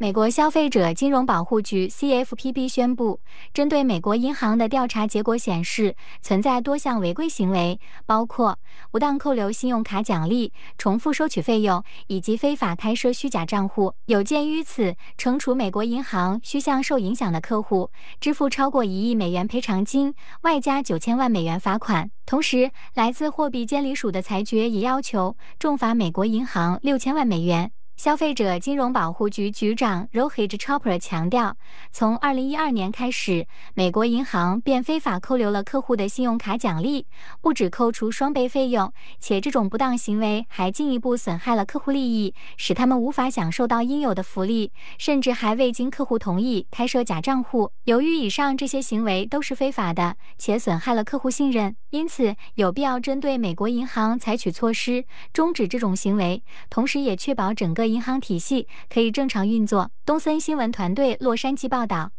美国消费者金融保护局 （CFPB） 宣布，针对美国银行的调查结果显示，存在多项违规行为，包括不当扣留信用卡奖励、重复收取费用以及非法开设虚假账户。有鉴于此，惩处美国银行需向受影响的客户支付超过一亿美元赔偿金，外加九千万美元罚款。同时，来自货币监理署的裁决也要求重罚美国银行六千万美元。消费者金融保护局局长 Rohit Chopra 强调，从二零一二年开始，美国银行便非法扣留了客户的信用卡奖励，不止扣除双倍费用，且这种不当行为还进一步损害了客户利益，使他们无法享受到应有的福利，甚至还未经客户同意开设假账户。由于以上这些行为都是非法的，且损害了客户信任，因此有必要针对美国银行采取措施，终止这种行为，同时也确保整个。银行体系可以正常运作。东森新闻团队洛杉矶报道。